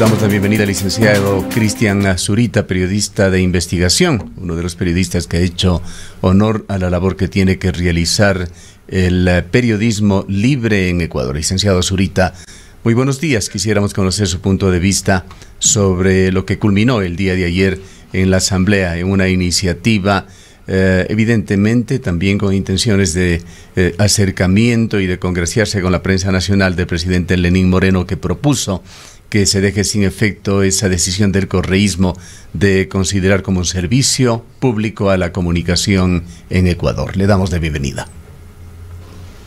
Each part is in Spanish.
damos la bienvenida al licenciado Cristian Zurita, periodista de investigación, uno de los periodistas que ha hecho honor a la labor que tiene que realizar el eh, periodismo libre en Ecuador. Licenciado Zurita, muy buenos días. Quisiéramos conocer su punto de vista sobre lo que culminó el día de ayer en la Asamblea, en una iniciativa eh, evidentemente también con intenciones de eh, acercamiento y de congraciarse con la prensa nacional del presidente Lenín Moreno que propuso que se deje sin efecto esa decisión del correísmo de considerar como un servicio público a la comunicación en Ecuador. Le damos la bienvenida.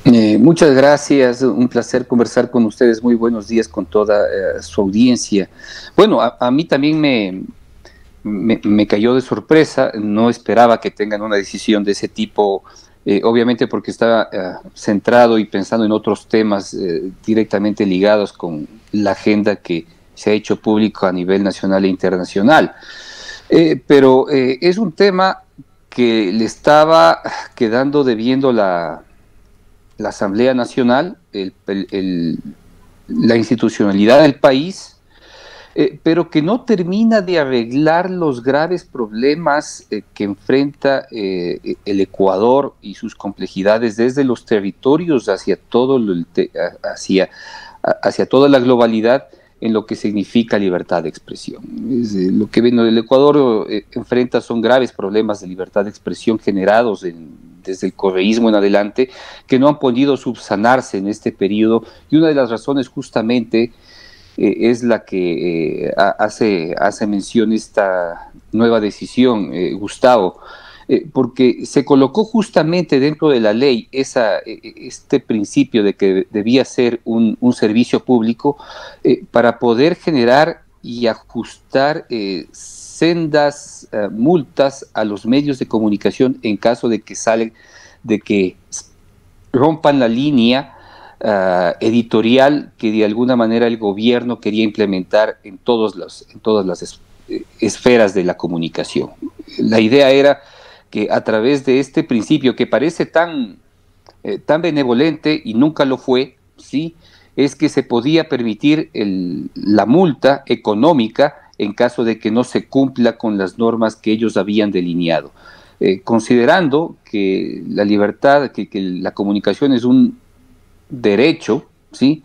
Eh, muchas gracias, un placer conversar con ustedes. Muy buenos días con toda eh, su audiencia. Bueno, a, mí también me, me, cayó de sorpresa, no esperaba que tengan una decisión de ese tipo eh, obviamente porque estaba eh, centrado y pensando en otros temas eh, directamente ligados con la agenda que se ha hecho público a nivel nacional e internacional. pero es un tema que le estaba quedando debiendo la, la Asamblea Nacional, la institucionalidad del país, eh, pero que no termina de arreglar los graves problemas eh, que enfrenta eh, e-, el Ecuador y sus complejidades desde los territorios hacia, todo hacia, toda la globalidad en lo que significa libertad de expresión. lo que el Ecuador enfrenta son graves problemas de libertad de expresión generados desde el correísmo en adelante, que no han podido subsanarse en este periodo. Y una de las razones justamente eh, es la que eh, hace, hace mención esta nueva decisión, eh, Gustavo, porque se colocó justamente dentro de la ley esa, este principio de que debía ser un, servicio público para poder generar y ajustar sendas multas a los medios de comunicación en caso de que salen, de que rompan la línea eh, editorial que de alguna manera el gobierno quería implementar en, todos los, en todas las eh, esferas de la comunicación. La idea era que a través de este principio que parece tan, eh, tan benevolente y nunca lo fue, ¿sí? es que se podía permitir la multa económica en caso de que no se cumpla con las normas que ellos habían delineado. considerando que la libertad, que, la comunicación es un derecho, ¿sí?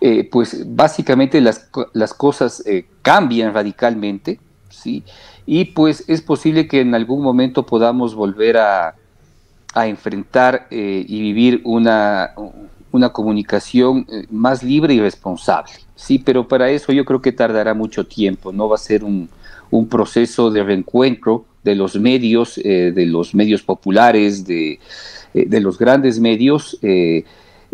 Eh, pues básicamente las, cosas eh, cambian radicalmente, ¿sí? Y pues es posible que en algún momento podamos volver a, enfrentar eh, y vivir una, una comunicación más libre y responsable, ¿sí? Pero para eso yo creo que tardará mucho tiempo, no va a ser un, proceso de reencuentro de los medios, de los medios populares, de, de los grandes medios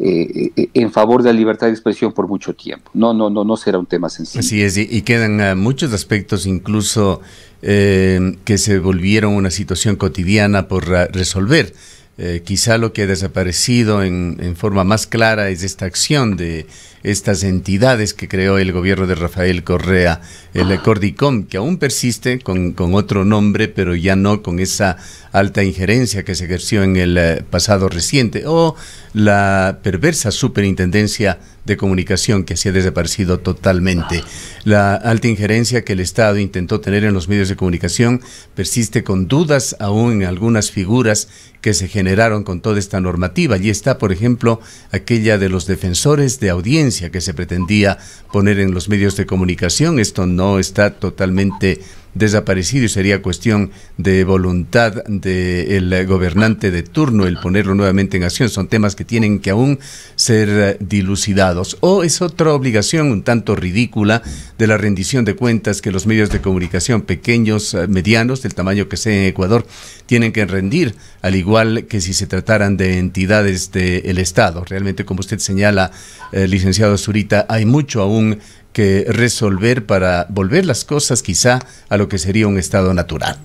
eh, eh, en favor de la libertad de expresión por mucho tiempo. No, no, no, no será un tema sencillo. Así es, y quedan ah, muchos aspectos incluso eh, que se volvieron una situación cotidiana por ah, resolver. Eh, quizá lo que ha desaparecido en, forma más clara es esta acción de estas entidades que creó el gobierno de Rafael Correa, el Cordicom, que aún persiste con, con, otro nombre, pero ya no con esa alta injerencia que se ejerció en el eh, pasado reciente, o la perversa superintendencia de comunicación que se ha desaparecido totalmente. La alta injerencia que el Estado intentó tener en los medios de comunicación persiste con dudas aún en algunas figuras que se generaron con toda esta normativa. Allí está, por ejemplo, aquella de los defensores de audiencia que se pretendía poner en los medios de comunicación. Esto no está totalmente desaparecido y sería cuestión de voluntad del gobernante de turno el ponerlo nuevamente en acción. Son temas que tienen que aún ser eh, dilucidados. O es otra obligación un tanto ridícula de la rendición de cuentas que los medios de comunicación pequeños, eh, medianos, del tamaño que sea en Ecuador, tienen que rendir, al igual que si se trataran de entidades del Estado. Realmente, como usted señala, eh, licenciado Zurita, hay mucho aún que resolver para volver las cosas quizá a lo que sería un estado natural?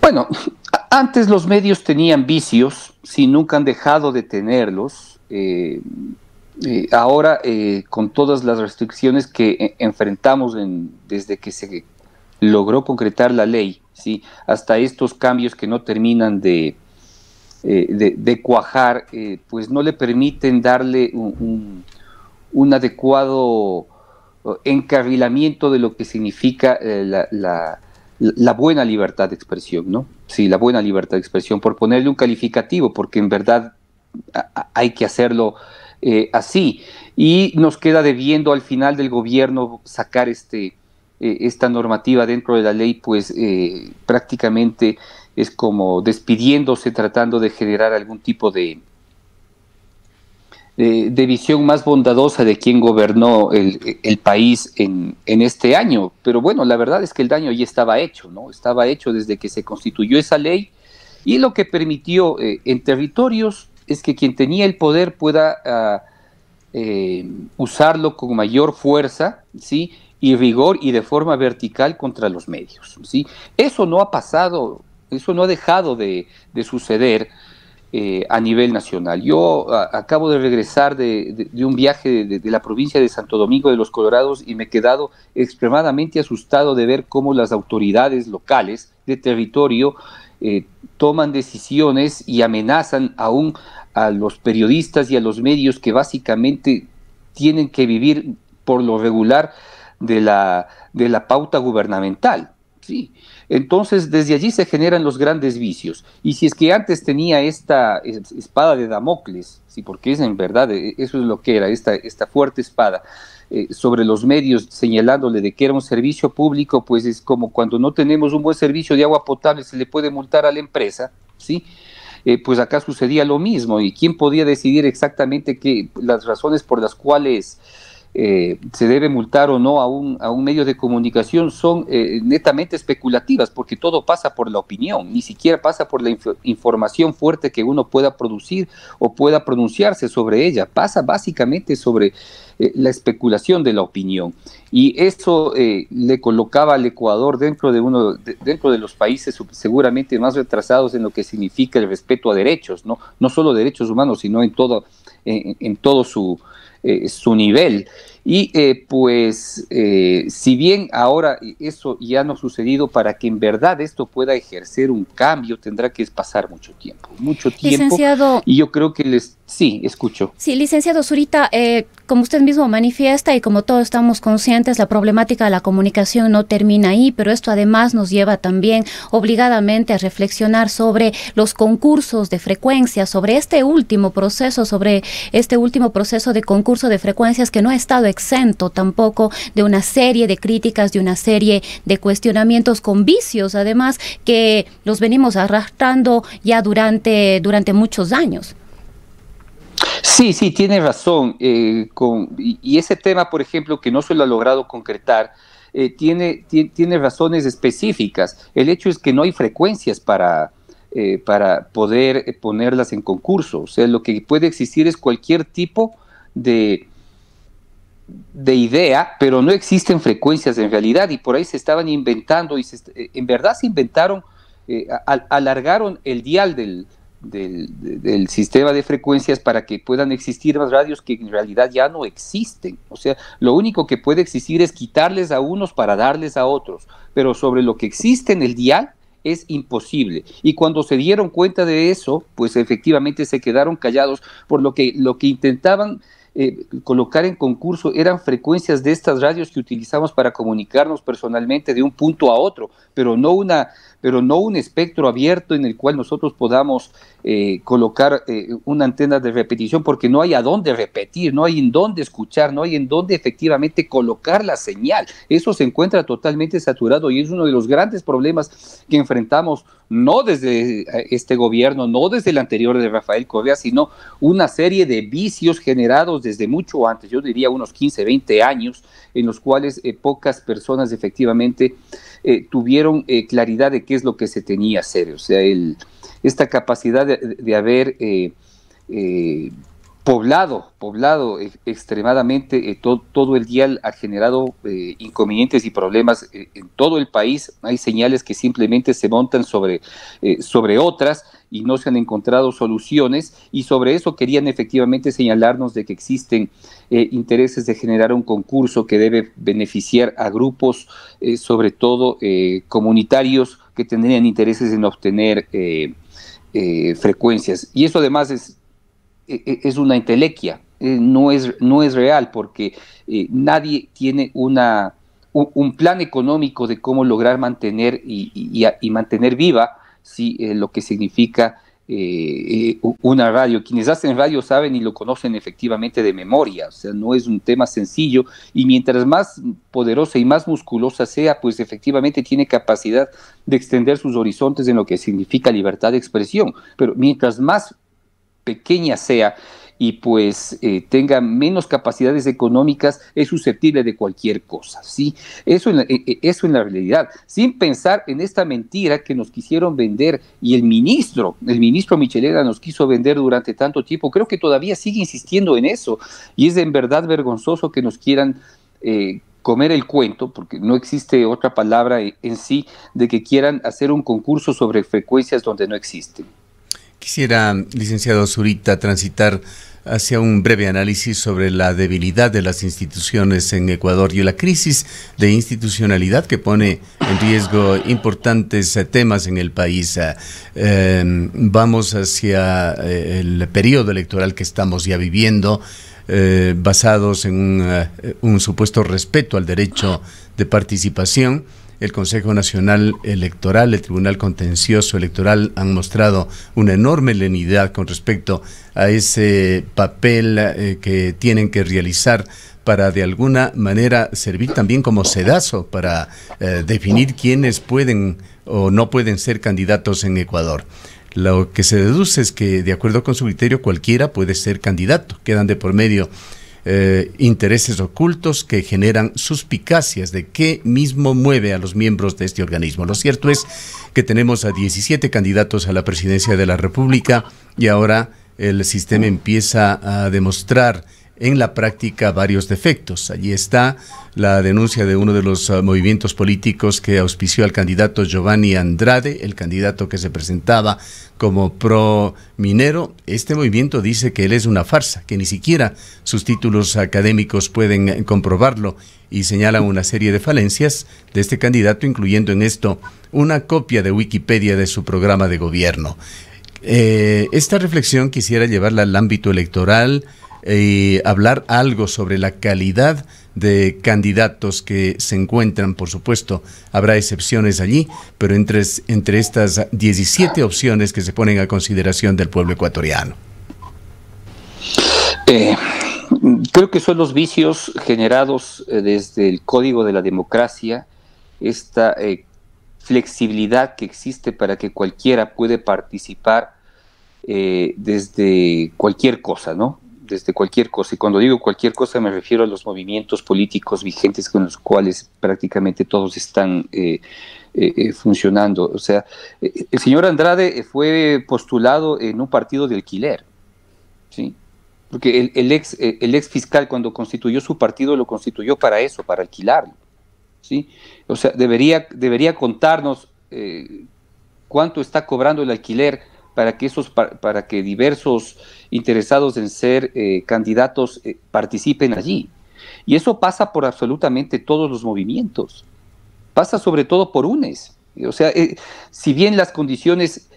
Bueno, antes los medios tenían vicios, si nunca han dejado de tenerlos. Eh, eh, ahora, eh, con todas las restricciones que enfrentamos desde que se logró concretar la ley, ¿sí? hasta estos cambios que no terminan de, de, cuajar, pues no le permiten darle un un adecuado eh, encarrilamiento de lo que significa eh, la, buena libertad de expresión, ¿no? Sí, la buena libertad de expresión, por ponerle un calificativo, porque en verdad hay que hacerlo eh, así. Y nos queda debiendo al final del gobierno sacar este, esta normativa dentro de la ley, pues prácticamente es como despidiéndose, tratando de generar algún tipo de, de visión más bondadosa de quien gobernó el, país en, este año. Pero bueno, la verdad es que el daño ya estaba hecho, ¿no? Estaba hecho desde que se constituyó esa ley y lo que permitió eh, en territorios es que quien tenía el poder pueda ah, eh, usarlo con mayor fuerza, ¿sí? y rigor y de forma vertical contra los medios. ¿sí? Eso no ha pasado, eso no ha dejado de, de suceder eh, a nivel nacional. Yo acabo de regresar de, un viaje de, la provincia de Santo Domingo de los Colorados y me he quedado extremadamente asustado de ver cómo las autoridades locales de territorio eh, toman decisiones y amenazan aún a los periodistas y a los medios que básicamente tienen que vivir por lo regular de la, de la pauta gubernamental. Sí. Entonces, desde allí se generan los grandes vicios. Y si es que antes tenía esta espada de Damocles, sí, porque es en verdad, eh, eso es lo que era, esta, esta fuerte espada eh, sobre los medios señalándole de que era un servicio público, pues es como cuando no tenemos un buen servicio de agua potable se le puede multar a la empresa, ¿sí? Eh, pues acá sucedía lo mismo y quién podía decidir exactamente las razones por las cuales eh, se debe multar o no a un, a un medio de comunicación son eh, netamente especulativas, porque todo pasa por la opinión, ni siquiera pasa por la información fuerte que uno pueda producir o pueda pronunciarse sobre ella, pasa básicamente sobre eh, la especulación de la opinión. Y eso le colocaba al Ecuador dentro de uno dentro de los países seguramente más retrasados en lo que significa el respeto a derechos, no, no solo derechos humanos, sino en todo, en todo su eh, su nivel. Y eh, pues eh, si bien ahora eso ya no ha sucedido, para que en verdad esto pueda ejercer un cambio tendrá que pasar mucho tiempo, mucho tiempo. Y yo creo que les... Sí, escucho. Sí, licenciado Zurita, eh, como usted mismo manifiesta y como todos estamos conscientes, la problemática de la comunicación no termina ahí, pero esto además nos lleva también obligadamente a reflexionar sobre los concursos de frecuencia, sobre este último proceso, sobre este último proceso de concurso de frecuencias que no ha estado exento tampoco de una serie de críticas, de una serie de cuestionamientos con vicios, además, que los venimos arrastrando ya durante, durante muchos años. Sí, sí, tiene razón. Eh, y, ese tema, por ejemplo, que no se lo ha logrado concretar, eh, tiene, tiene, razones específicas. El hecho es que no hay frecuencias para, eh, para poder ponerlas en concurso. O sea, lo que puede existir es cualquier tipo de, de idea, pero no existen frecuencias en realidad y por ahí se estaban inventando y eh, en verdad se inventaron, eh, alargaron el dial del, del, del, sistema de frecuencias para que puedan existir más radios que en realidad ya no existen. O sea, lo único que puede existir es quitarles a unos para darles a otros, pero sobre lo que existe en el dial es imposible. Y cuando se dieron cuenta de eso, pues efectivamente se quedaron callados por lo que, lo que intentaban eh, colocar en concurso eran frecuencias de estas radios que utilizamos para comunicarnos personalmente de un punto a otro, pero no una, pero no un espectro abierto en el cual nosotros podamos eh, colocar eh, una antena de repetición, porque no hay a dónde repetir, no hay en dónde escuchar, no hay en dónde efectivamente colocar la señal. Eso se encuentra totalmente saturado y es uno de los grandes problemas que enfrentamos, no desde este gobierno, no desde el anterior de Rafael Correa, sino una serie de vicios generados desde mucho antes, yo diría unos 15, 20 años, en los cuales eh, pocas personas efectivamente eh, tuvieron eh, claridad de qué es lo que se tenía hacer. O sea, el, esta capacidad de haber poblado, poblado e, extremadamente, eh, todo el día ha generado eh, inconvenientes y problemas eh, en todo el país. Hay señales que simplemente se montan sobre, sobre otras y no se han encontrado soluciones y sobre eso querían efectivamente señalarnos de que existen intereses de generar un concurso que debe beneficiar a grupos, sobre todo comunitarios, que tendrían intereses en obtener... frecuencias y eso además es e, e, es una intelequia, eh, no, es, no es real porque eh, nadie tiene una, un plan económico de cómo lograr mantener y, mantener viva eh, lo que significa una radio. Quienes hacen radio saben y lo conocen efectivamente de memoria, o sea, no es un tema sencillo y mientras más poderosa y más musculosa sea, pues efectivamente tiene capacidad de extender sus horizontes en lo que significa libertad de expresión, pero mientras más pequeña sea y pues eh, tenga menos capacidades económicas, es susceptible de cualquier cosa, ¿sí? Eso en, la, eh, eh, eso en la realidad, sin pensar en esta mentira que nos quisieron vender y el ministro, el ministro Michelera nos quiso vender durante tanto tiempo, creo que todavía sigue insistiendo en eso y es en verdad vergonzoso que nos quieran... comer el cuento, porque no existe otra palabra en sí, de que quieran hacer un concurso sobre frecuencias donde no existen. Quisiera, licenciado Zurita, transitar hacia un breve análisis sobre la debilidad de las instituciones en Ecuador y la crisis de institucionalidad que pone en riesgo importantes eh, temas en el país. Eh, em, vamos hacia eh, el periodo electoral que estamos ya viviendo. basados en un supuesto respeto al derecho de participación el Consejo Nacional Electoral, el Tribunal Contencioso Electoral han mostrado una enorme lenidad con respecto a ese papel eh, que tienen que realizar para de alguna manera servir también como sedazo para eh, definir quiénes pueden o no pueden ser candidatos en Ecuador. Lo que se deduce es que, de acuerdo con su criterio, cualquiera puede ser candidato. Quedan de por medio eh, intereses ocultos que generan suspicacias de qué mismo mueve a los miembros de este organismo. Lo cierto es que tenemos a 17 candidatos a la presidencia de la República y ahora el sistema empieza a demostrar en la práctica varios defectos. Allí está la denuncia de uno de los eh, movimientos políticos que auspició al candidato Giovanni Andrade, el candidato que se presentaba como pro minero. Este movimiento dice que él es una farsa, que ni siquiera sus títulos académicos pueden comprobarlo y señalan una serie de falencias de este candidato, incluyendo en esto una copia de Wikipedia de su programa de gobierno. Eh, esta reflexión quisiera llevarla al ámbito electoral, eh, hablar algo sobre la calidad de candidatos que se encuentran. Por supuesto, habrá excepciones allí, pero entre, entre estas 17 opciones que se ponen a consideración del pueblo ecuatoriano. Eh, creo que son los vicios generados eh, desde el Código de la Democracia, esta flexibilidad que existe para que cualquiera puede participar desde cualquier cosa, ¿no? desde cualquier cosa. Y cuando digo cualquier cosa me refiero a los movimientos políticos vigentes con los cuales prácticamente todos están eh, eh, eh, funcionando. O sea, el señor Andrade fue postulado en un partido de alquiler, Porque el, ex, fiscal cuando constituyó su partido lo constituyó para eso, para alquilarlo, ¿sí? O sea, debería, debería contarnos cuánto está cobrando el alquiler para que, esos, para, que diversos interesados en ser eh, candidatos eh, participen allí. Y eso pasa por absolutamente todos los movimientos. Pasa sobre todo por UNES. O sea, eh, si bien las condiciones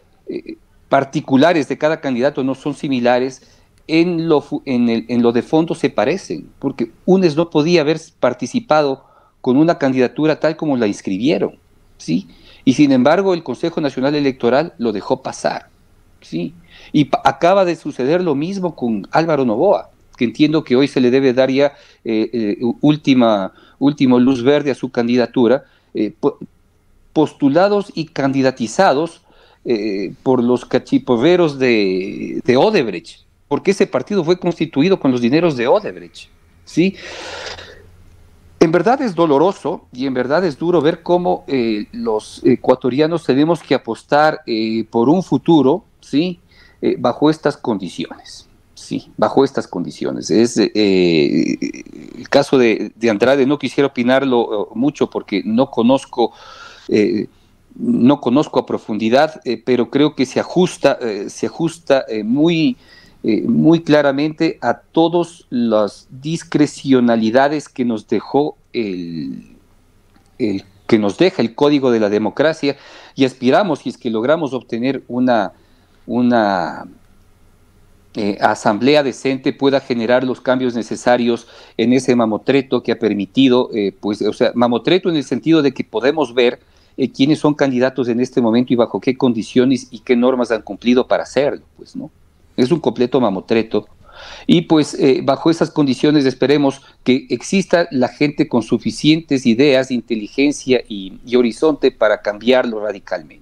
particulares de cada candidato no son similares, en lo, en lo de fondo se parecen, porque UNES no podía haber participado con una candidatura tal como la inscribieron, ¿sí? Y sin embargo, el Consejo Nacional Electoral lo dejó pasar. Sí. Y acaba de suceder lo mismo con Álvaro Novoa, que entiendo que hoy se le debe dar ya eh, eh, última, último luz verde a su candidatura, eh, postulados y candidatizados por los cachipoveros de, Odebrecht, porque ese partido fue constituido con los dineros de Odebrecht. ¿sí? En verdad es doloroso y en verdad es duro ver cómo los ecuatorianos tenemos que apostar por un futuro ¿sí? Eh, bajo estas condiciones, ¿sí? Bajo estas condiciones. Es, eh, eh, el caso de, Andrade no quisiera opinarlo mucho porque no conozco... no conozco a profundidad, pero creo que se ajusta, se ajusta muy, muy claramente a todas las discrecionalidades que nos dejó el, que nos deja el código de la democracia y aspiramos, si es que logramos obtener una una eh, asamblea decente pueda generar los cambios necesarios en ese mamotreto que ha permitido, eh, pues, o sea, mamotreto en el sentido de que podemos ver eh, quiénes son candidatos en este momento y bajo qué condiciones y qué normas han cumplido para hacerlo, pues, ¿no? Es un completo mamotreto. Y pues bajo esas condiciones esperemos que exista la gente con suficientes ideas, inteligencia y horizonte para cambiarlo radicalmente.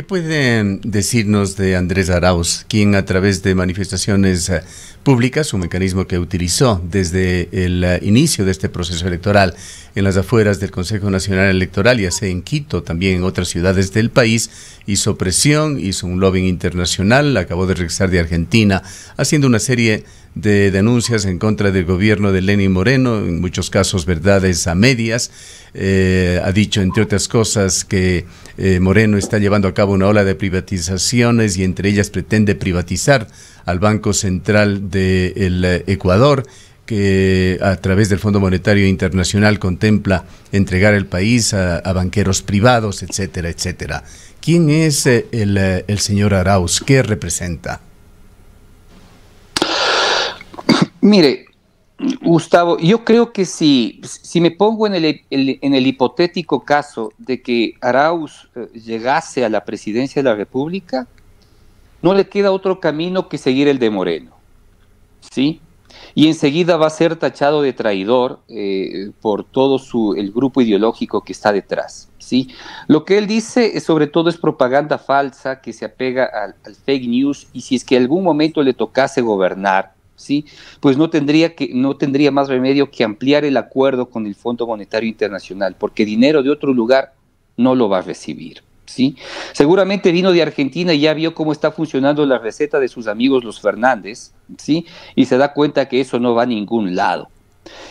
¿Qué pueden decirnos de Andrés Arauz, quien a través de manifestaciones eh, públicas, un mecanismo que utilizó desde el eh, inicio de este proceso electoral en las afueras del Consejo Nacional Electoral, y sea en Quito, también en otras ciudades del país, hizo presión, hizo un lobbying internacional, acabó de regresar de Argentina, haciendo una serie de denuncias en contra del gobierno de Lenín Moreno, en muchos casos verdades a medias. Eh, ha dicho, entre otras cosas, que eh, Moreno está llevando a cabo una ola de privatizaciones y entre ellas pretende privatizar al Banco Central del eh, Ecuador que a través del Fondo Monetario Internacional contempla entregar el país a, banqueros privados, etcétera, etcétera. ¿Quién es el, el señor Arauz? ¿Qué representa? Mire, Gustavo, yo creo que si, si me pongo en el, hipotético caso de que Arauz eh, llegase a la presidencia de la República, no le queda otro camino que seguir el de Moreno. ¿Sí? Y enseguida va a ser tachado de traidor eh, por todo su, el grupo ideológico que está detrás. ¿sí? Lo que él dice eh, sobre todo es propaganda falsa que se apega al, fake news y si es que algún momento le tocase gobernar, ¿sí? Pues no tendría que no tendría más remedio que ampliar el acuerdo con el Fondo Monetario Internacional, porque dinero de otro lugar no lo va a recibir. ¿Sí? Seguramente vino de Argentina y ya vio cómo está funcionando la receta de sus amigos los Fernández, ¿sí? Y se da cuenta que eso no va a ningún lado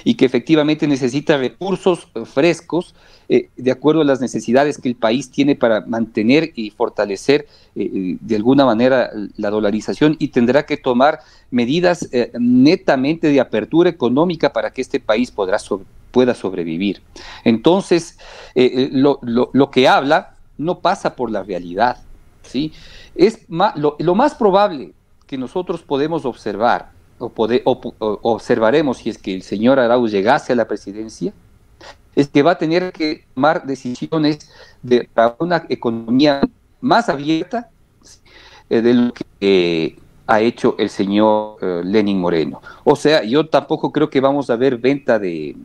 y que efectivamente necesita recursos frescos eh, de acuerdo a las necesidades que el país tiene para mantener y fortalecer eh, eh, de alguna manera la dolarización y tendrá que tomar medidas netamente de apertura económica para que este país pueda sobrevivir. Entonces, lo, que habla no pasa por la realidad. ¿sí? Es lo más probable que nosotros podemos observar o, observaremos si es que el señor Arauz llegase a la presidencia, es que va a tener que tomar decisiones de, para una economía más abierta eh, de lo que eh, ha hecho el señor eh, Lenin Moreno. O sea, yo tampoco creo que vamos a ver venta de,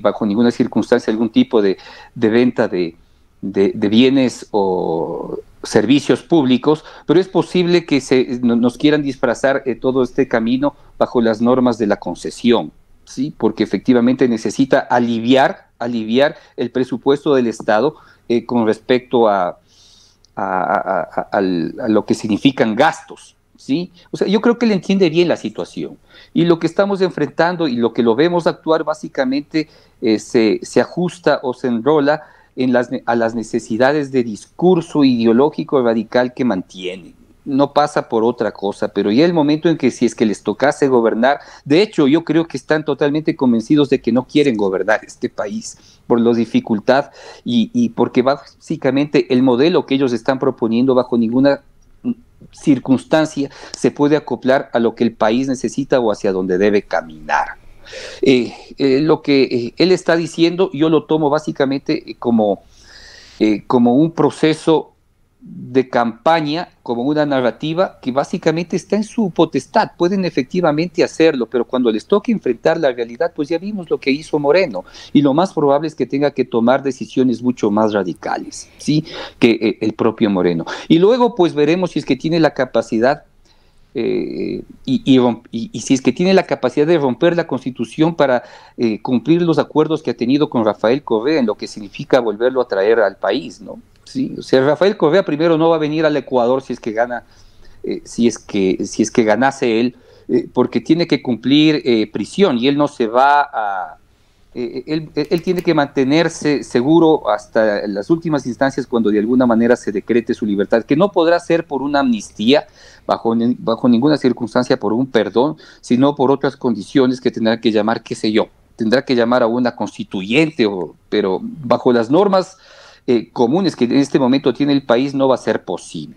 bajo ninguna circunstancia, algún tipo de, venta de, bienes o servicios públicos, pero es posible que se, nos quieran disfrazar eh, todo este camino bajo las normas de la concesión, ¿sí? porque efectivamente necesita aliviar, aliviar el presupuesto del Estado eh, con respecto a, a, lo que significan gastos. ¿Sí? O sea, yo creo que le entiende bien la situación. Y lo que estamos enfrentando y lo que lo vemos actuar básicamente eh, se, se ajusta o se enrola en las, a las necesidades de discurso ideológico radical que mantiene. No pasa por otra cosa, pero ya el momento en que si es que les tocase gobernar, de hecho yo creo que están totalmente convencidos de que no quieren gobernar este país por la dificultad y, y porque básicamente el modelo que ellos están proponiendo bajo ninguna circunstancia se puede acoplar a lo que el país necesita o hacia donde debe caminar. Eh, eh, lo que eh, él está diciendo yo lo tomo básicamente como, como un proceso de campaña, como una narrativa que básicamente está en su potestad. Pueden efectivamente hacerlo, pero cuando les toca enfrentar la realidad, pues ya vimos lo que hizo Moreno y lo más probable es que tenga que tomar decisiones mucho más radicales, ¿sí? Que el propio Moreno. Y luego pues veremos si es que tiene la capacidad eh, y, si es que tiene la capacidad de romper la constitución para eh, cumplir los acuerdos que ha tenido con Rafael Correa, en lo que significa volverlo a traer al país, ¿no? Sí, o sea, Rafael Correa primero no va a venir al Ecuador si es que gana, eh, si es que si es que ganase él, porque tiene que cumplir prisión y él no se va a, eh, eh, eh, él, tiene que mantenerse seguro hasta las últimas instancias cuando de alguna manera se decrete su libertad, que no podrá ser por una amnistía, bajo, ninguna circunstancia por un perdón, sino por otras condiciones que tendrá que llamar, qué sé yo, tendrá que llamar a una constituyente, o, pero bajo las normas comunes que en este momento tiene el país no va a ser posible.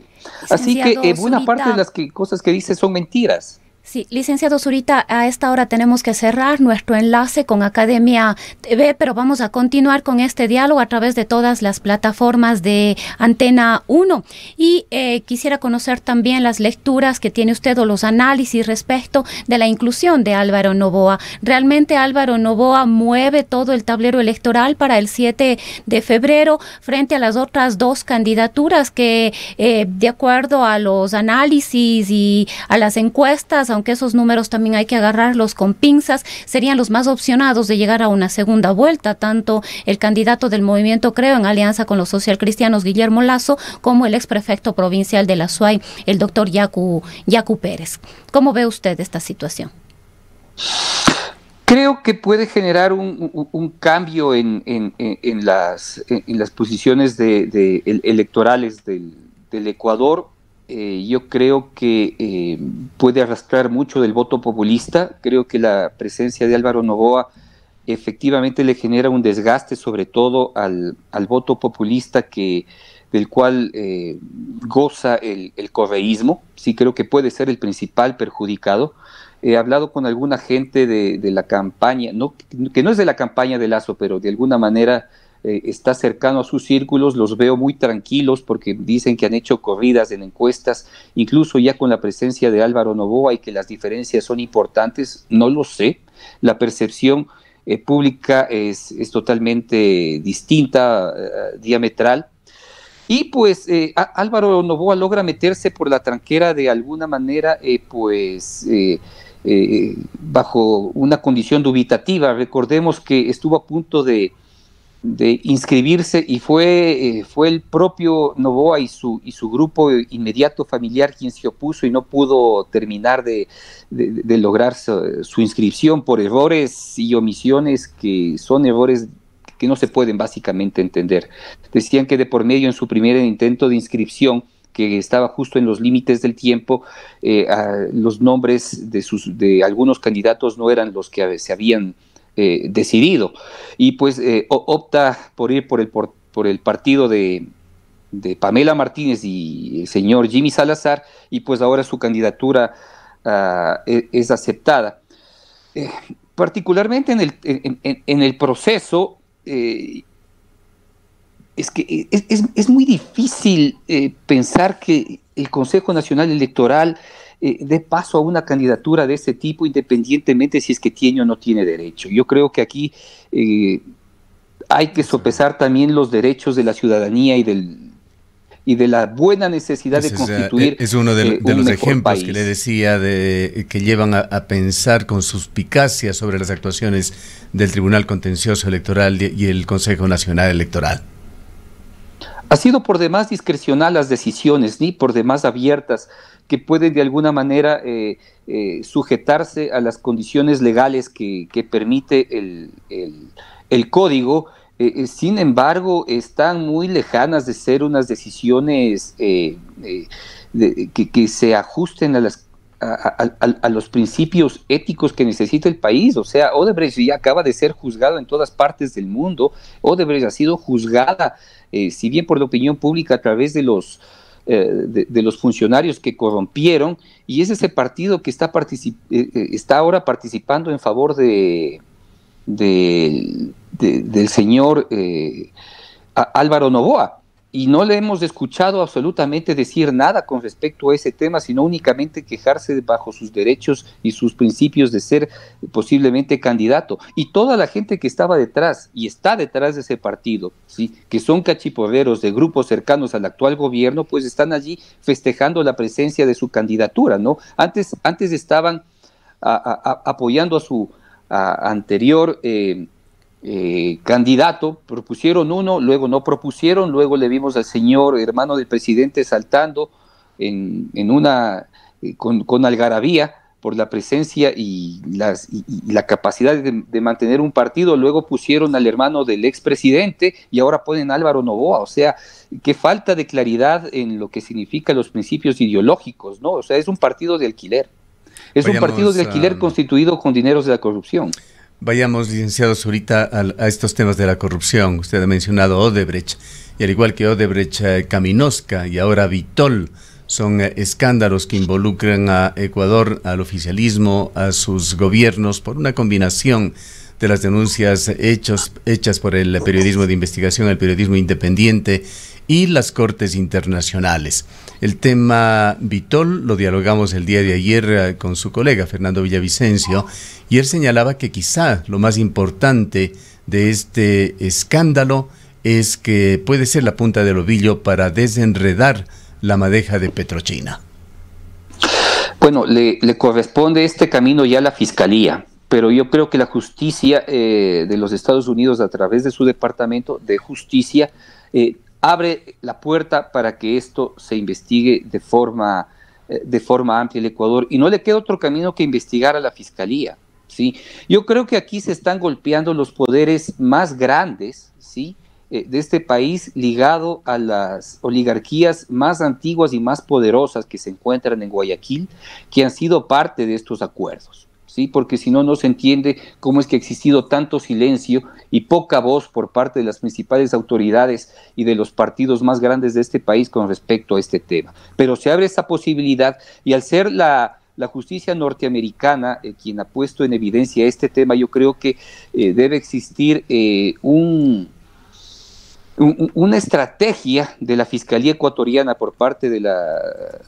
Así que buena parte de las cosas que dice son mentiras. Sí, licenciado Zurita, a esta hora tenemos que cerrar nuestro enlace con Academia TV, pero vamos a continuar con este diálogo a través de todas las plataformas de Antena 1. Y eh, quisiera conocer también las lecturas que tiene usted o los análisis respecto de la inclusión de Álvaro Novoa. Realmente Álvaro Novoa mueve todo el tablero electoral para el 7 de febrero frente a las otras dos candidaturas que, eh, de acuerdo a los análisis y a las encuestas, aunque esos números también hay que agarrarlos con pinzas, serían los más opcionados de llegar a una segunda vuelta, tanto el candidato del movimiento Creo en alianza con los socialcristianos Guillermo Lazo como el exprefecto provincial de la SUAY, el doctor Yacu, Pérez. ¿Cómo ve usted esta situación? Creo que puede generar un, cambio en, las, posiciones de, electorales del Ecuador eh, yo creo que eh, puede arrastrar mucho del voto populista. Creo que la presencia de Álvaro Novoa efectivamente le genera un desgaste, sobre todo al, voto populista que del cual eh, goza el, correísmo. Sí creo que puede ser el principal perjudicado. He hablado con alguna gente de, la campaña, que no es de la campaña de Lazo, pero de alguna manera eh, está cercano a sus círculos, los veo muy tranquilos porque dicen que han hecho corridas en encuestas, incluso ya con la presencia de Álvaro Novoa y que las diferencias son importantes, no lo sé. La percepción eh, pública es, totalmente distinta, eh, diametral. Y pues Álvaro Novoa logra meterse por la tranquera de alguna manera, pues bajo una condición dubitativa. Recordemos que estuvo a punto de de inscribirse y fue, eh, fue el propio Novoa y su, y su grupo inmediato familiar quien se opuso y no pudo terminar de, lograr su, inscripción por errores y omisiones que son errores que no se pueden básicamente entender. Decían que de por medio en su primer intento de inscripción que estaba justo en los límites del tiempo, eh, los nombres de, sus, de algunos candidatos no eran los que se habían eh, decidido. Y pues eh, opta por ir por el, por, por el partido de, Pamela Martínez y el señor Jimmy Salazar, y pues ahora su candidatura ah, e, es, aceptada. Eh, particularmente en el, en, el proceso, es que es muy difícil pensar que el Consejo Nacional Electoral de eh, dé paso a una candidatura de este tipo, independientemente si es que tiene o no tiene derecho. Yo creo que aquí eh, hay que sopesar también los derechos de la ciudadanía y del, y de la buena necesidad de constituir. Eh, es uno de, los ejemplos que le decía de, que llevan a, a, pensar con suspicacia sobre las actuaciones del Tribunal Contencioso Electoral y el Consejo Nacional Electoral. Ha sido por demás discrecional las decisiones, ni por demás abiertas, que pueden de alguna manera eh, eh, sujetarse a las condiciones legales que, permite el, código. Eh, sin embargo, están muy lejanas de ser unas decisiones que, que, se ajusten a las a, los principios éticos que necesita el país. O sea, Odebrecht ya acaba de ser juzgado en todas partes del mundo. Odebrecht ha sido juzgada, eh, si bien por la opinión pública, a través de los, eh, de, los funcionarios que corrompieron. Y es ese partido que está, eh, ahora participando en favor del señor Álvaro Novoa y no le hemos escuchado absolutamente decir nada con respecto a ese tema, sino únicamente quejarse bajo sus derechos y sus principios de ser posiblemente candidato. Y toda la gente que estaba detrás y está detrás de ese partido, ¿sí? que son cachipoderos de grupos cercanos al actual gobierno, pues están allí festejando la presencia de su candidatura, ¿no? Antes, antes estaban apoyando a su anterior eh, eh, candidato, propusieron uno, luego no propusieron, luego le vimos al señor hermano del presidente saltando en, en una eh, con, algarabía por la presencia y, las, la capacidad de, mantener un partido, luego pusieron al hermano del expresidente y ahora ponen Álvaro Novoa, o sea, qué falta de claridad en lo que significan los principios ideológicos, ¿no? O sea, es un partido de alquiler. Es un partido de alquiler constituido con dineros de la corrupción. Vayamos, licenciados, ahorita a, estos temas de la corrupción. Usted ha mencionado Odebrecht, y al igual que Odebrecht, Caminosca eh, y ahora Vitol, son eh, escándalos que involucran a Ecuador, al oficialismo, a sus gobiernos, por una combinación de las denuncias hechos, hechas por el periodismo de investigación, el periodismo independiente y las Cortes Internacionales. El tema Vitol lo dialogamos el día de ayer eh, con su colega Fernando Villavicencio y él señalaba que quizá lo más importante de este escándalo es que puede ser la punta del ovillo para desenredar la madeja de Petrochina. Bueno, le, corresponde este camino ya a la Fiscalía pero yo creo que la justicia eh, de los Estados Unidos a través de su Departamento de Justicia eh, abre la puerta para que esto se investigue de forma, eh, de forma amplia el Ecuador y no le queda otro camino que investigar a la Fiscalía. ¿sí? Yo creo que aquí se están golpeando los poderes más grandes ¿sí? Eh, de este país ligado a las oligarquías más antiguas y más poderosas que se encuentran en Guayaquil, que han sido parte de estos acuerdos porque si no, no se entiende cómo es que ha existido tanto silencio y poca voz por parte de las principales autoridades y de los partidos más grandes de este país con respecto a este tema. Pero se abre esa posibilidad y al ser la, justicia norteamericana eh, quien ha puesto en evidencia este tema, yo creo que eh, debe existir eh, una estrategia de la Fiscalía ecuatoriana por parte de la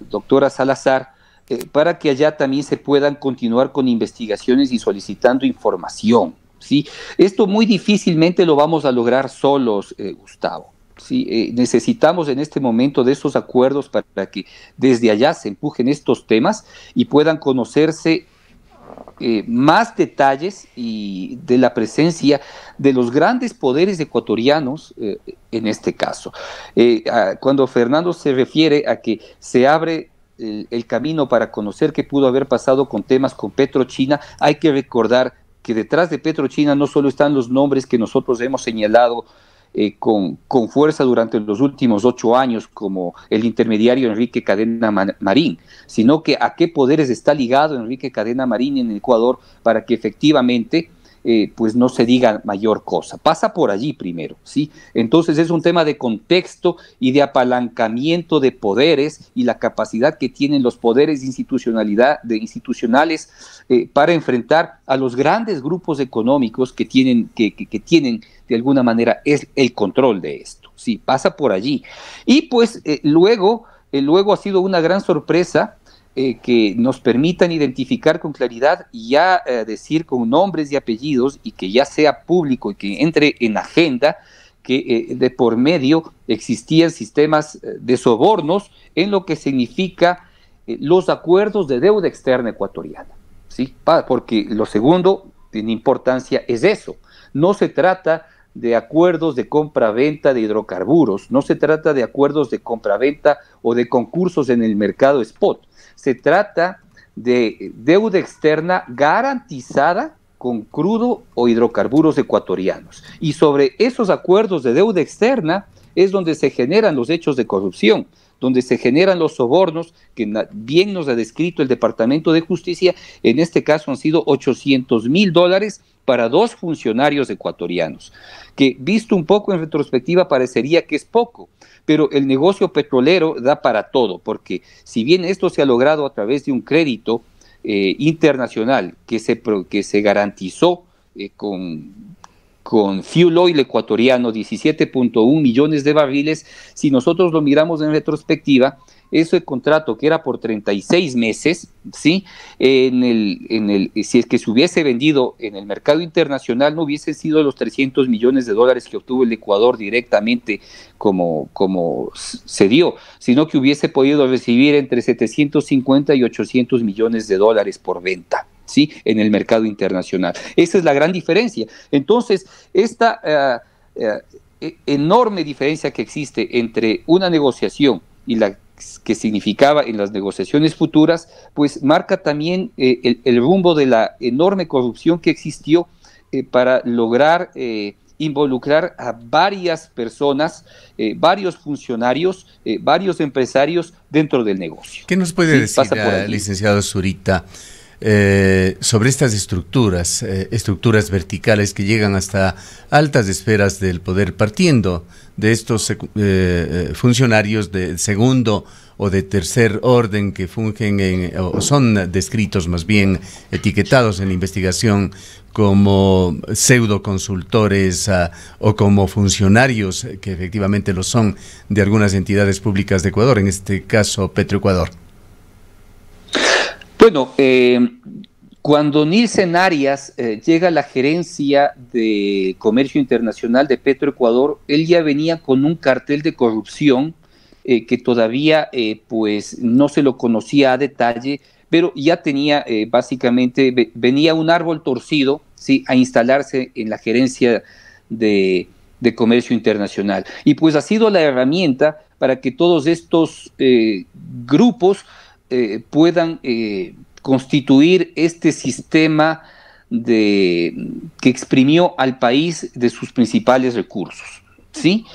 doctora Salazar eh, para que allá también se puedan continuar con investigaciones y solicitando información. ¿sí? Esto muy difícilmente lo vamos a lograr solos, eh, Gustavo. ¿sí? Eh, necesitamos en este momento de esos acuerdos para que desde allá se empujen estos temas y puedan conocerse más detalles y de la presencia de los grandes poderes ecuatorianos en este caso. cuando Fernando se refiere a que se abre el, camino para conocer qué pudo haber pasado con temas con Petrochina, hay que recordar que detrás de Petrochina no solo están los nombres que nosotros hemos señalado eh, con, con, fuerza durante los últimos ocho años, como el intermediario Enrique Cadena Marín, sino que a qué poderes está ligado Enrique Cadena Marín en Ecuador para que efectivamente eh, pues no se diga mayor cosa. Pasa por allí primero, ¿sí? Entonces es un tema de contexto y de apalancamiento de poderes y la capacidad que tienen los poderes institucionalidad, de institucionales eh, para enfrentar a los grandes grupos económicos que tienen, que, que, tienen de alguna manera es el control de esto, ¿sí? Pasa por allí. Y pues eh, luego, luego ha sido una gran sorpresa eh, que nos permitan identificar con claridad y ya eh, decir con nombres y apellidos y que ya sea público y que entre en agenda que eh, de por medio existían sistemas de sobornos en lo que significa los acuerdos de deuda externa ecuatoriana. ¿sí? porque lo segundo en importancia es eso. No se trata de acuerdos de compra-venta de hidrocarburos, no se trata de acuerdos de compra-venta o de concursos en el mercado spot se trata de deuda externa garantizada con crudo o hidrocarburos ecuatorianos. Y sobre esos acuerdos de deuda externa es donde se generan los hechos de corrupción, donde se generan los sobornos que bien nos ha descrito el Departamento de Justicia, en este caso han sido 800 mil dólares para dos funcionarios ecuatorianos, que visto un poco en retrospectiva parecería que es poco, pero el negocio petrolero da para todo, porque si bien esto se ha logrado a través de un crédito eh, internacional que se, que se garantizó eh, con con fuel oil ecuatoriano, 17.1 millones de barriles. Si nosotros lo miramos en retrospectiva, ese contrato que era por 36 meses, ¿sí? En el, el, si es que se hubiese vendido en el mercado internacional, no hubiese sido los 300 millones de dólares que obtuvo el Ecuador directamente como, como se dio, sino que hubiese podido recibir entre 750 y 800 millones de dólares por venta. ¿Sí? en el mercado internacional. Esa es la gran diferencia. Entonces, esta eh, eh, e-, enorme diferencia que existe entre una negociación y la que significaba en las negociaciones futuras, pues marca también eh, el, rumbo de la enorme corrupción que existió eh, para lograr eh, involucrar a varias personas, varios funcionarios, varios empresarios dentro del negocio. ¿Qué nos puede decir, licenciado Zurita? Eh, sobre estas estructuras, eh, estructuras verticales que llegan hasta altas esferas del poder, partiendo de estos eh, funcionarios de segundo o de tercer orden que fungen en, o son descritos más bien, etiquetados en la investigación como pseudo consultores ah, o como funcionarios, que efectivamente lo son, de algunas entidades públicas de Ecuador, en este caso Petroecuador. Bueno, eh, cuando Nilsen Arias eh, llega a la gerencia de comercio internacional de Petroecuador, él ya venía con un cartel de corrupción eh, que todavía pues no se lo conocía a detalle, pero ya tenía básicamente, venía un árbol torcido ¿sí? a instalarse en la gerencia de comercio internacional. Y pues ha sido la herramienta para que todos estos grupos eh, puedan eh, constituir este sistema de, que exprimió al país de sus principales recursos. ¿sí?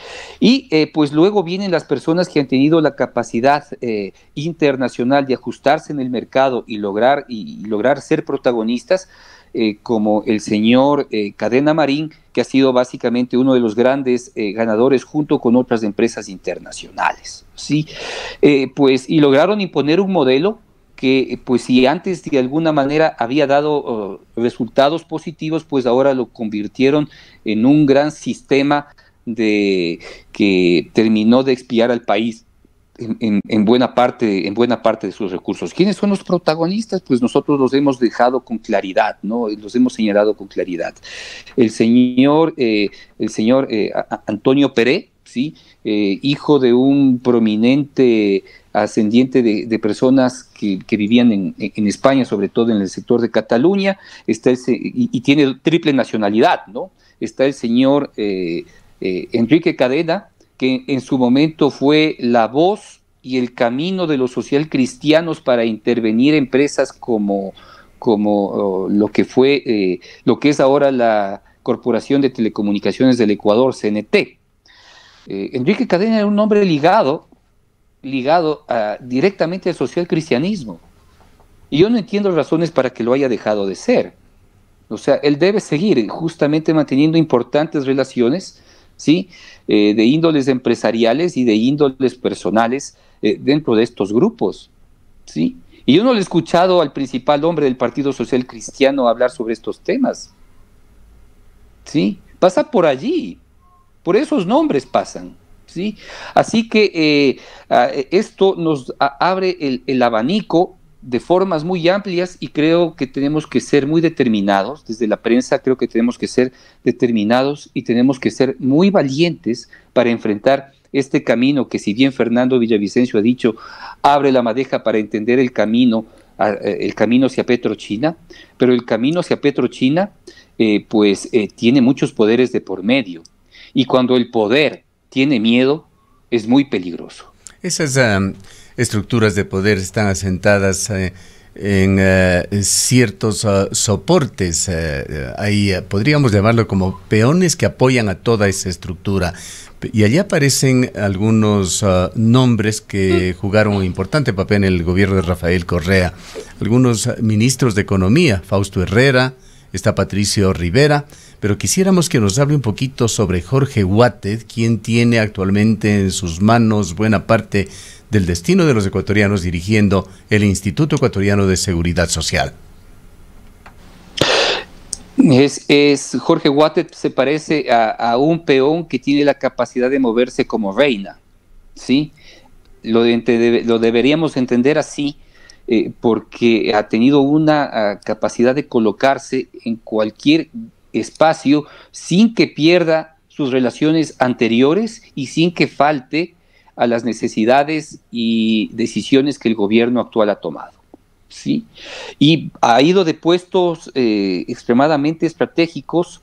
Y eh, pues luego vienen las personas que han tenido la capacidad eh, internacional de ajustarse en el mercado y lograr, y, lograr ser protagonistas, eh, como el señor Cadena Marín, que ha sido básicamente uno de los grandes ganadores junto con otras empresas internacionales, ¿sí? pues, y lograron imponer un modelo que pues si antes de alguna manera había dado oh, resultados positivos, pues ahora lo convirtieron en un gran sistema de que terminó de expiar al país en, buena parte, en buena parte de sus recursos. ¿Quiénes son los protagonistas? Pues nosotros los hemos dejado con claridad, ¿no? Los hemos señalado con claridad. El señor, eh, el señor eh, Antonio Peré, ¿sí? Eh, hijo de un prominente ascendiente de, personas que, vivían en, España, sobre todo en el sector de Cataluña, está y, y, tiene triple nacionalidad, ¿no? Está el señor eh, Enrique Cadena, que en su momento fue la voz y el camino de los socialcristianos para intervenir empresas como, como oh, lo que fue eh, lo que es ahora la Corporación de Telecomunicaciones del Ecuador, CNT. Eh, Enrique Cadena era un hombre ligado, ligado ah, directamente al social cristianismo. Y yo no entiendo razones para que lo haya dejado de ser. O sea, él debe seguir justamente manteniendo importantes relaciones ¿sí? Eh, de índoles empresariales y de índoles personales eh, dentro de estos grupos. ¿sí? Y yo no le he escuchado al principal hombre del Partido Social Cristiano hablar sobre estos temas. ¿sí? Pasa por allí, por esos nombres pasan. ¿sí? Así que eh, esto nos abre el, el abanico de formas muy amplias y creo que tenemos que ser muy determinados, desde la prensa creo que tenemos que ser determinados y tenemos que ser muy valientes para enfrentar este camino que si bien Fernando Villavicencio ha dicho, abre la madeja para entender el camino, eh, el camino hacia Petrochina, pero el camino hacia Petrochina eh, pues eh, tiene muchos poderes de por medio y cuando el poder tiene miedo es muy peligroso. Esa es... Um, estructuras de poder están asentadas eh, en eh, ciertos ah, soportes, eh, ahí podríamos llamarlo como peones que apoyan a toda esa estructura. Y allí aparecen algunos ah, nombres que mm. jugaron un importante papel en el gobierno de Rafael Correa. Algunos ah, ministros de Economía, Fausto Herrera, está Patricio Rivera, pero quisiéramos que nos hable un poquito sobre Jorge Huated, quien tiene actualmente en sus manos buena parte del destino de los ecuatorianos dirigiendo el Instituto Ecuatoriano de Seguridad Social. Es, Jorge Wattet se parece a, un peón que tiene la capacidad de moverse como reina, ¿sí? Lo, lo deberíamos entender así, eh, porque ha tenido una ah, capacidad de colocarse en cualquier espacio sin que pierda sus relaciones anteriores y sin que falte a las necesidades y decisiones que el gobierno actual ha tomado. ¿sí? Y ha ido de puestos eh, extremadamente estratégicos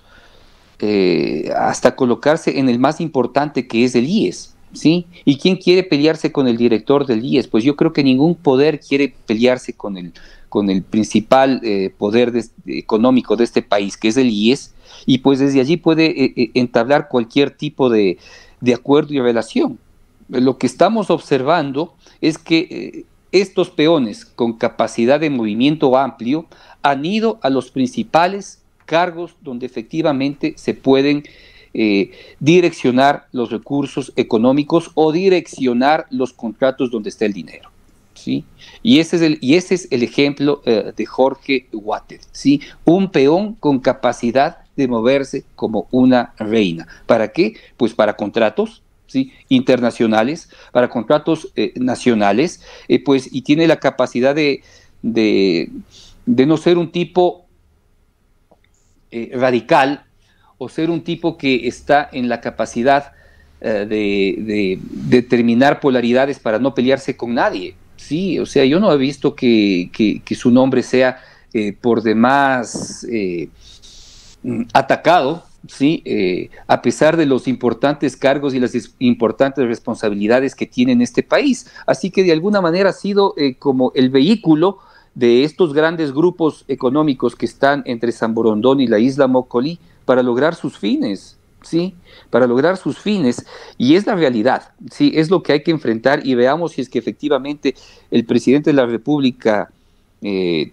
eh, hasta colocarse en el más importante que es el IES. ¿Sí? ¿Y quién quiere pelearse con el director del IES? Pues yo creo que ningún poder quiere pelearse con el, con el principal eh, poder económico de este país, que es el IES, y pues desde allí puede entablar cualquier tipo de, de acuerdo y relación lo que estamos observando es que eh, estos peones con capacidad de movimiento amplio han ido a los principales cargos donde efectivamente se pueden eh, direccionar los recursos económicos o direccionar los contratos donde está el dinero. ¿sí? Y, ese es el, y ese es el ejemplo eh, de Jorge Water, ¿sí? un peón con capacidad de moverse como una reina. ¿Para qué? Pues para contratos, internacionales, para contratos eh, nacionales, eh, pues, y tiene la capacidad de, de, no ser un tipo eh, radical o ser un tipo que está en la capacidad de determinar polaridades para no pelearse con nadie. Sí, o sea, yo no he visto que su nombre sea por demás atacado, ¿sí? Eh, a pesar de los importantes cargos y las importantes responsabilidades que tiene en este país. Así que de alguna manera ha sido eh, como el vehículo de estos grandes grupos económicos que están entre San y la isla Mocolí para lograr sus fines. ¿sí? Para lograr sus fines. Y es la realidad, ¿sí? Es lo que hay que enfrentar y veamos si es que efectivamente el presidente de la República eh,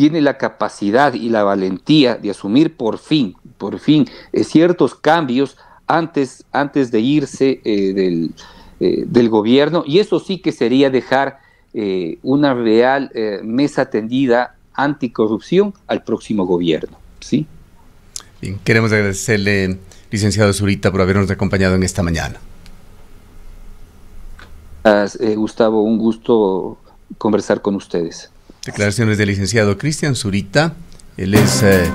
tiene la capacidad y la valentía de asumir por fin, por fin, eh, ciertos cambios antes, antes de irse eh, eh, del, gobierno. Y eso sí que sería dejar una real mesa tendida anticorrupción al próximo gobierno. ¿sí? Bien, queremos agradecerle, licenciado Zurita, por habernos acompañado en esta mañana. Gustavo, un gusto conversar con ustedes. Declaraciones del licenciado Cristian Zurita. Él es... Eh,